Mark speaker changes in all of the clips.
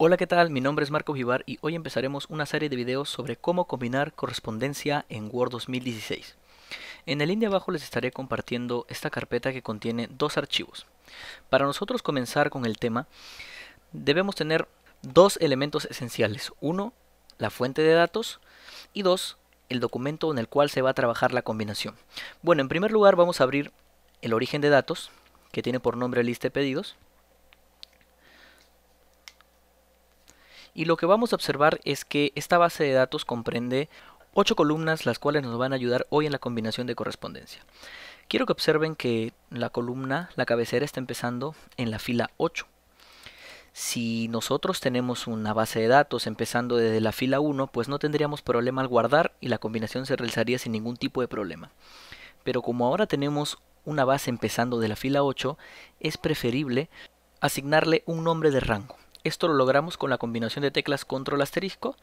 Speaker 1: Hola, ¿qué tal? Mi nombre es Marco Vivar y hoy empezaremos una serie de videos sobre cómo combinar correspondencia en Word 2016. En el link de abajo les estaré compartiendo esta carpeta que contiene dos archivos. Para nosotros comenzar con el tema, debemos tener dos elementos esenciales. Uno, la fuente de datos y dos, el documento en el cual se va a trabajar la combinación. Bueno, en primer lugar vamos a abrir el origen de datos, que tiene por nombre lista de pedidos. y lo que vamos a observar es que esta base de datos comprende 8 columnas las cuales nos van a ayudar hoy en la combinación de correspondencia. Quiero que observen que la columna, la cabecera está empezando en la fila 8. Si nosotros tenemos una base de datos empezando desde la fila 1, pues no tendríamos problema al guardar y la combinación se realizaría sin ningún tipo de problema. Pero como ahora tenemos una base empezando de la fila 8, es preferible asignarle un nombre de rango. Esto lo logramos con la combinación de teclas control asterisco.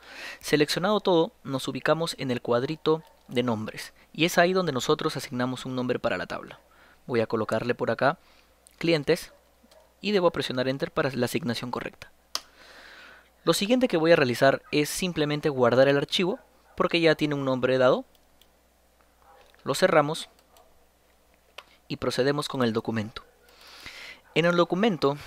Speaker 1: Seleccionado todo, nos ubicamos en el cuadrito de nombres y es ahí donde nosotros asignamos un nombre para la tabla. Voy a colocarle por acá clientes y debo presionar enter para la asignación correcta. Lo siguiente que voy a realizar es simplemente guardar el archivo porque ya tiene un nombre dado. Lo cerramos y procedemos con el documento. En el documento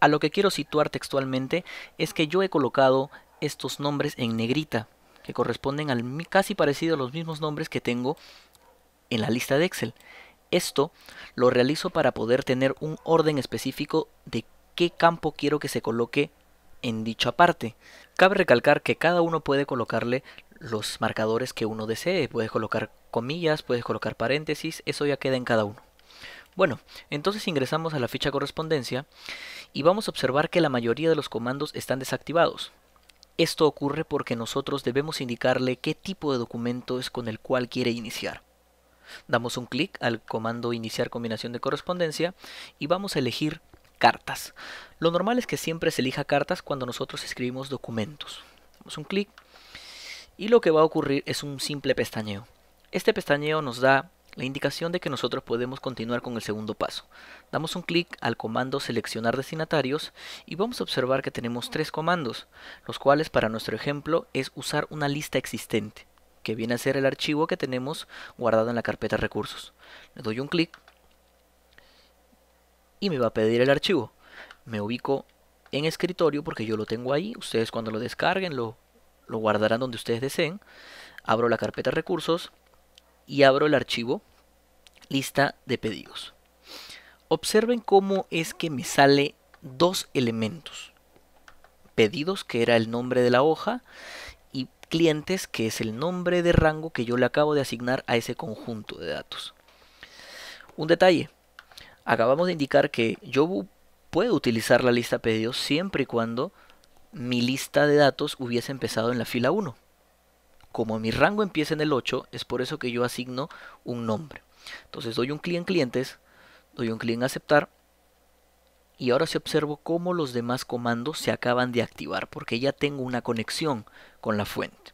Speaker 1: a lo que quiero situar textualmente es que yo he colocado estos nombres en negrita, que corresponden al casi parecido a los mismos nombres que tengo en la lista de Excel. Esto lo realizo para poder tener un orden específico de qué campo quiero que se coloque en dicha parte. Cabe recalcar que cada uno puede colocarle los marcadores que uno desee. puede colocar comillas, puede colocar paréntesis, eso ya queda en cada uno. Bueno, entonces ingresamos a la ficha correspondencia y vamos a observar que la mayoría de los comandos están desactivados. Esto ocurre porque nosotros debemos indicarle qué tipo de documento es con el cual quiere iniciar. Damos un clic al comando iniciar combinación de correspondencia y vamos a elegir cartas. Lo normal es que siempre se elija cartas cuando nosotros escribimos documentos. Damos un clic y lo que va a ocurrir es un simple pestañeo. Este pestañeo nos da la indicación de que nosotros podemos continuar con el segundo paso. Damos un clic al comando seleccionar destinatarios y vamos a observar que tenemos tres comandos, los cuales para nuestro ejemplo es usar una lista existente, que viene a ser el archivo que tenemos guardado en la carpeta recursos. Le doy un clic y me va a pedir el archivo. Me ubico en escritorio porque yo lo tengo ahí, ustedes cuando lo descarguen lo, lo guardarán donde ustedes deseen. Abro la carpeta recursos y abro el archivo lista de pedidos. Observen cómo es que me sale dos elementos. Pedidos, que era el nombre de la hoja, y clientes, que es el nombre de rango que yo le acabo de asignar a ese conjunto de datos. Un detalle, acabamos de indicar que yo puedo utilizar la lista de pedidos siempre y cuando mi lista de datos hubiese empezado en la fila 1. Como mi rango empieza en el 8, es por eso que yo asigno un nombre. Entonces doy un clic en clientes, doy un clic en aceptar y ahora se observo cómo los demás comandos se acaban de activar porque ya tengo una conexión con la fuente.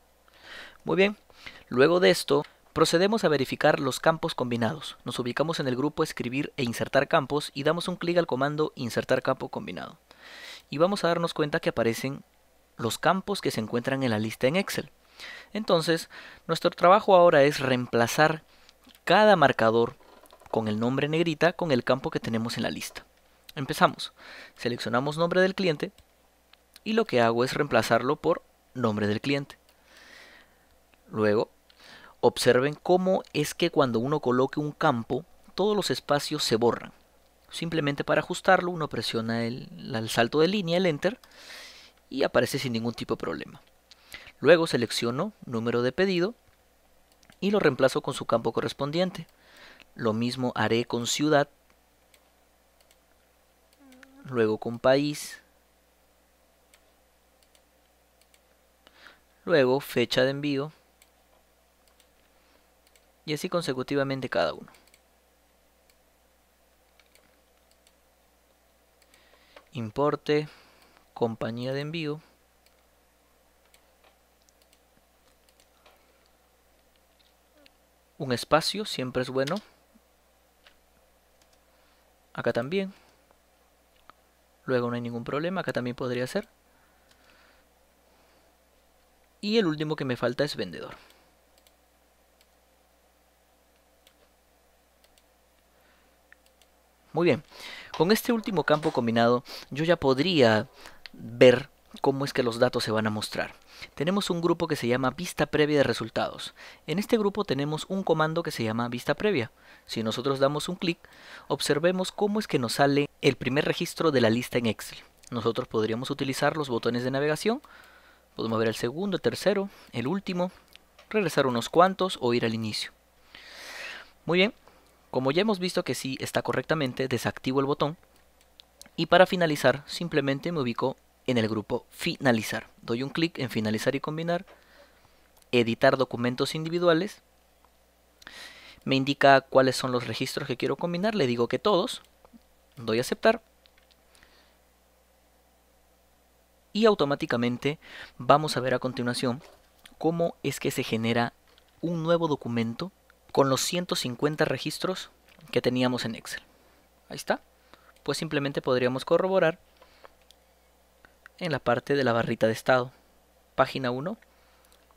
Speaker 1: Muy bien, luego de esto procedemos a verificar los campos combinados. Nos ubicamos en el grupo escribir e insertar campos y damos un clic al comando insertar campo combinado. Y vamos a darnos cuenta que aparecen los campos que se encuentran en la lista en Excel. Entonces, nuestro trabajo ahora es reemplazar cada marcador con el nombre negrita con el campo que tenemos en la lista. Empezamos. Seleccionamos nombre del cliente y lo que hago es reemplazarlo por nombre del cliente. Luego, observen cómo es que cuando uno coloque un campo, todos los espacios se borran. Simplemente para ajustarlo, uno presiona el, salto de línea, el Enter, y aparece sin ningún tipo de problema. Luego selecciono número de pedido y lo reemplazo con su campo correspondiente. Lo mismo haré con ciudad, luego con país, luego fecha de envío y así consecutivamente cada uno. Importe, compañía de envío. Un espacio siempre es bueno. Acá también. Luego no hay ningún problema. Acá también podría ser. Y el último que me falta es vendedor. Muy bien. Con este último campo combinado yo ya podría ver cómo es que los datos se van a mostrar. Tenemos un grupo que se llama vista previa de resultados. En este grupo tenemos un comando que se llama vista previa. Si nosotros damos un clic, observemos cómo es que nos sale el primer registro de la lista en Excel. Nosotros podríamos utilizar los botones de navegación. Podemos ver el segundo, el tercero, el último, regresar unos cuantos o ir al inicio. Muy bien, como ya hemos visto que sí está correctamente, desactivo el botón. Y para finalizar, simplemente me ubico en el grupo Finalizar. Doy un clic en Finalizar y Combinar, Editar documentos individuales. Me indica cuáles son los registros que quiero combinar, le digo que todos. Doy a aceptar. Y automáticamente vamos a ver a continuación cómo es que se genera un nuevo documento con los 150 registros que teníamos en Excel. Ahí está. Pues simplemente podríamos corroborar en la parte de la barrita de estado, página 1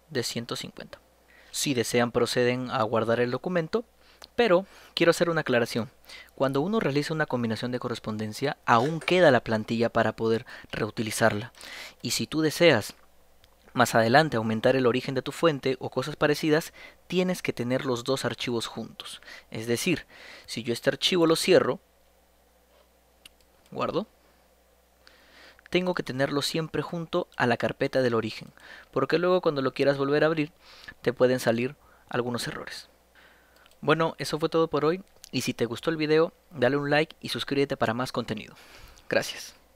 Speaker 1: de 150. Si desean proceden a guardar el documento, pero quiero hacer una aclaración. Cuando uno realiza una combinación de correspondencia, aún queda la plantilla para poder reutilizarla. Y si tú deseas más adelante aumentar el origen de tu fuente o cosas parecidas, tienes que tener los dos archivos juntos. Es decir, si yo este archivo lo cierro, guardo, tengo que tenerlo siempre junto a la carpeta del origen, porque luego cuando lo quieras volver a abrir te pueden salir algunos errores. Bueno, eso fue todo por hoy y si te gustó el video, dale un like y suscríbete para más contenido. Gracias.